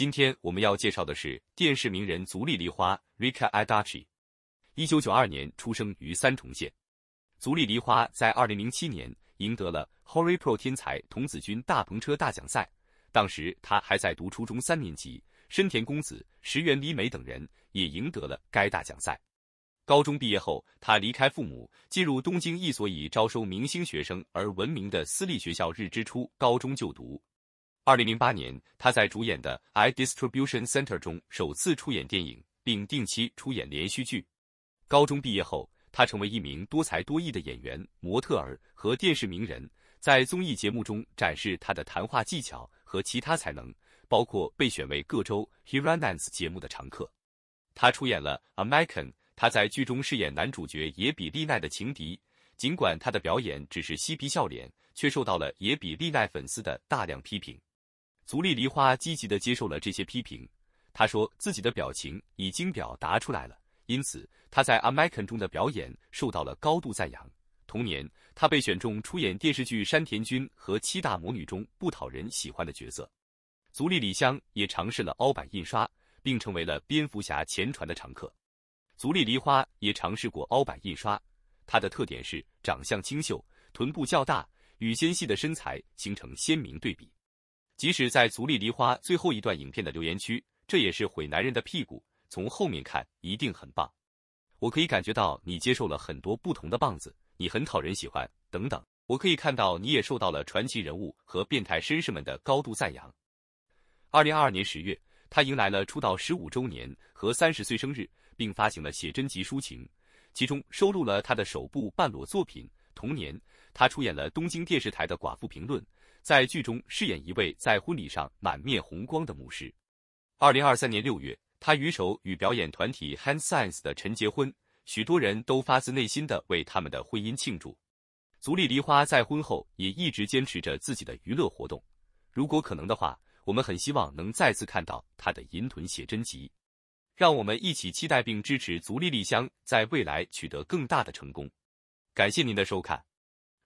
今天我们要介绍的是电视名人足利梨花 （Rika a d a i 一九九二年出生于三重县。足利梨花在二零零七年赢得了 Horipro 天才童子军大篷车大奖赛，当时他还在读初中三年级。深田恭子、石原里美等人也赢得了该大奖赛。高中毕业后，他离开父母，进入东京一所以招收明星学生而闻名的私立学校日之初高中就读。二零零八年，他在主演的《I Distribution Center》中首次出演电影，并定期出演连续剧。高中毕业后，他成为一名多才多艺的演员、模特儿和电视名人，在综艺节目中展示他的谈话技巧和其他才能，包括被选为各州《Hear n a n e 节目的常客。他出演了《American》，他在剧中饰演男主角野比利奈的情敌，尽管他的表演只是嬉皮笑脸，却受到了野比利奈粉丝的大量批评。足利梨花积极地接受了这些批评，她说自己的表情已经表达出来了，因此她在 American 中的表演受到了高度赞扬。同年，她被选中出演电视剧《山田君和七大魔女》中不讨人喜欢的角色。足利里香也尝试了凹版印刷，并成为了《蝙蝠侠前传》的常客。足利梨花也尝试过凹版印刷，她的特点是长相清秀，臀部较大，与纤细的身材形成鲜明对比。即使在《足利梨花》最后一段影片的留言区，这也是毁男人的屁股。从后面看一定很棒。我可以感觉到你接受了很多不同的棒子，你很讨人喜欢。等等，我可以看到你也受到了传奇人物和变态绅士们的高度赞扬。二零二二年十月，他迎来了出道十五周年和三十岁生日，并发行了写真集《抒情》，其中收录了他的首部半裸作品。同年，他出演了东京电视台的《寡妇评论》。在剧中饰演一位在婚礼上满面红光的牧师。二零二三年六月，他与手与表演团体 Hand s i e n s 的陈结婚，许多人都发自内心的为他们的婚姻庆祝。足利梨花在婚后也一直坚持着自己的娱乐活动。如果可能的话，我们很希望能再次看到他的银臀写真集。让我们一起期待并支持足利丽香在未来取得更大的成功。感谢您的收看。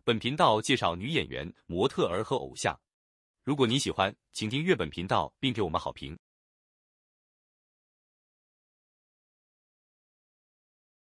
本频道介绍女演员、模特儿和偶像。如果你喜欢，请订阅本频道并给我们好评。